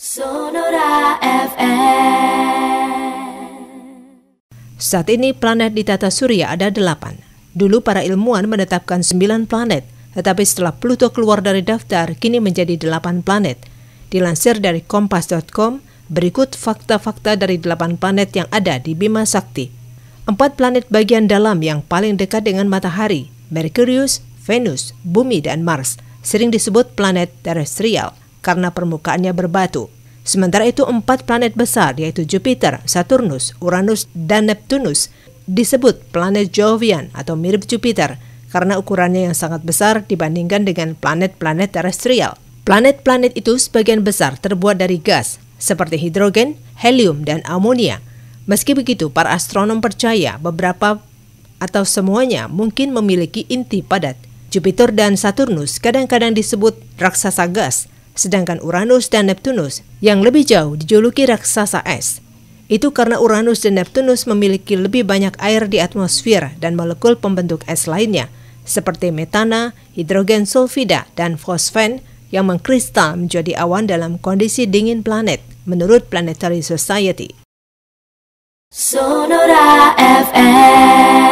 Sonora FM. Saat ini planet di tata surya ada delapan. Dulu para ilmuwan menetapkan sembilan planet, tetapi setelah Pluto keluar dari daftar, kini menjadi delapan planet. Dilansir dari kompas.com, berikut fakta-fakta dari delapan planet yang ada di Bima Sakti. Empat planet bagian dalam yang paling dekat dengan matahari, Merkurius, Venus, Bumi, dan Mars, sering disebut planet terestrial karena permukaannya berbatu. Sementara itu empat planet besar yaitu Jupiter, Saturnus, Uranus, dan Neptunus disebut planet Jovian atau mirip Jupiter karena ukurannya yang sangat besar dibandingkan dengan planet-planet terestrial. Planet-planet itu sebagian besar terbuat dari gas seperti hidrogen, helium, dan amonia. Meski begitu, para astronom percaya beberapa atau semuanya mungkin memiliki inti padat. Jupiter dan Saturnus kadang-kadang disebut raksasa gas sedangkan Uranus dan Neptunus yang lebih jauh dijuluki raksasa es. Itu karena Uranus dan Neptunus memiliki lebih banyak air di atmosfer dan molekul pembentuk es lainnya, seperti metana, hidrogen sulfida, dan fosfen yang mengkristal menjadi awan dalam kondisi dingin planet, menurut Planetary Society. Sonora FM